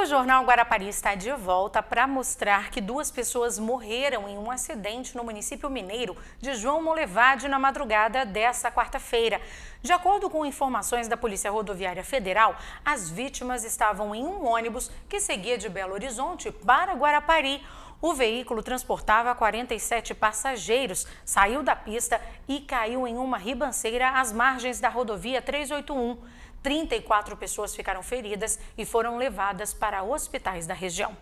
O Jornal Guarapari está de volta para mostrar que duas pessoas morreram em um acidente no município mineiro de João Molevade na madrugada desta quarta-feira. De acordo com informações da Polícia Rodoviária Federal, as vítimas estavam em um ônibus que seguia de Belo Horizonte para Guarapari. O veículo transportava 47 passageiros, saiu da pista e caiu em uma ribanceira às margens da rodovia 381. 34 pessoas ficaram feridas e foram levadas para hospitais da região.